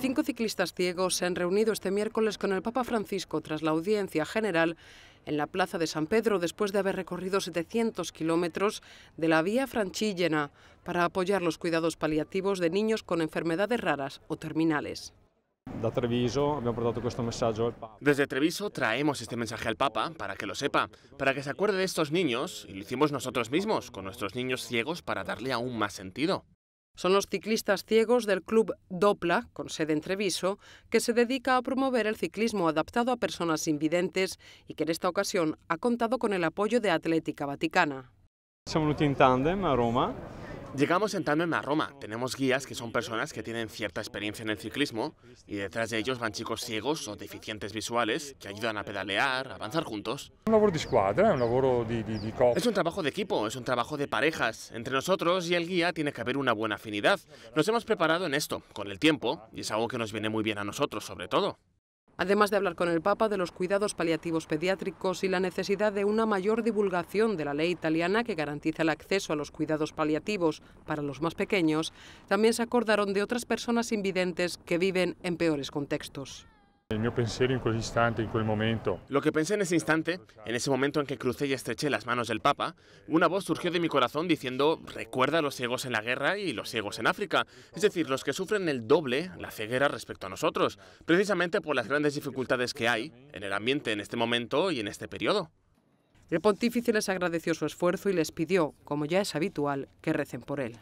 Cinco ciclistas ciegos se han reunido este miércoles con el Papa Francisco tras la audiencia general en la Plaza de San Pedro después de haber recorrido 700 kilómetros de la vía franchillena para apoyar los cuidados paliativos de niños con enfermedades raras o terminales. Desde Treviso traemos este mensaje al Papa para que lo sepa, para que se acuerde de estos niños, y lo hicimos nosotros mismos, con nuestros niños ciegos, para darle aún más sentido. Son los ciclistas ciegos del club Dopla, con sede en Treviso, que se dedica a promover el ciclismo adaptado a personas invidentes y que en esta ocasión ha contado con el apoyo de Atlética Vaticana. Llegamos sentándome a Roma. Tenemos guías que son personas que tienen cierta experiencia en el ciclismo y detrás de ellos van chicos ciegos o deficientes visuales que ayudan a pedalear, a avanzar juntos. Es un trabajo de equipo, es un trabajo de parejas. Entre nosotros y el guía tiene que haber una buena afinidad. Nos hemos preparado en esto, con el tiempo, y es algo que nos viene muy bien a nosotros, sobre todo además de hablar con el Papa de los cuidados paliativos pediátricos y la necesidad de una mayor divulgación de la ley italiana que garantiza el acceso a los cuidados paliativos para los más pequeños, también se acordaron de otras personas invidentes que viven en peores contextos. Lo que pensé en ese instante, en ese momento en que crucé y estreché las manos del Papa, una voz surgió de mi corazón diciendo, recuerda a los ciegos en la guerra y los ciegos en África, es decir, los que sufren el doble, la ceguera respecto a nosotros, precisamente por las grandes dificultades que hay en el ambiente en este momento y en este periodo. El pontífice les agradeció su esfuerzo y les pidió, como ya es habitual, que recen por él.